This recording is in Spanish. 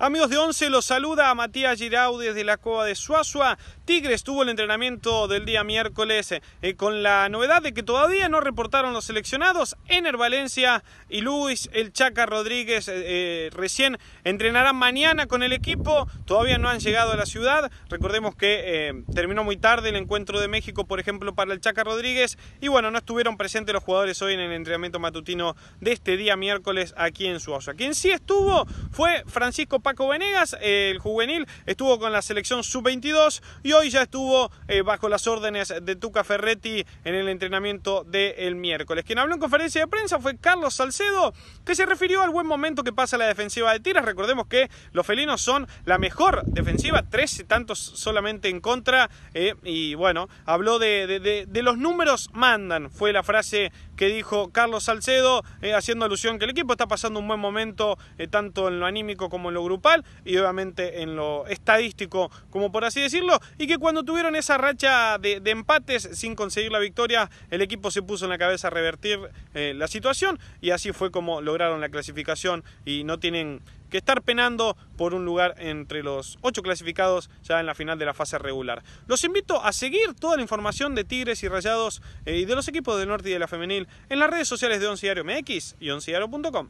Amigos de Once, los saluda a Matías Giraud desde la Cova de Suazua. Tigres tuvo el entrenamiento del día miércoles eh, con la novedad de que todavía no reportaron los seleccionados. Ener Valencia y Luis El Chaca Rodríguez eh, eh, recién entrenarán mañana con el equipo. Todavía no han llegado a la ciudad. Recordemos que terminó muy tarde el encuentro de México, por ejemplo, para el Chaca Rodríguez. Y bueno, no estuvieron presentes los jugadores hoy en el entrenamiento matutino de este día miércoles aquí en Suazua. Quien sí estuvo fue Francisco Paco Venegas, el juvenil, estuvo con la selección sub-22 y hoy ya estuvo eh, bajo las órdenes de Tuca Ferretti en el entrenamiento del miércoles. Quien habló en conferencia de prensa fue Carlos Salcedo, que se refirió al buen momento que pasa la defensiva de Tiras. Recordemos que los felinos son la mejor defensiva, 13 tantos solamente en contra. Eh, y bueno, habló de, de los números mandan, fue la frase que dijo Carlos Salcedo, eh, haciendo alusión que el equipo está pasando un buen momento, eh, tanto en lo anímico como en lo grupal, y obviamente en lo estadístico, como por así decirlo, y que cuando tuvieron esa racha de, empates sin conseguir la victoria, el equipo se puso en la cabeza a revertir eh, la situación, y así fue como lograron la clasificación y no tienen que estar penando por un lugar entre los ocho clasificados ya en la final de la fase regular. Los invito a seguir toda la información de Tigres y Rayados eh, y de los equipos del norte y de la femenil en las redes sociales de onciario.mx MX y onciario.com.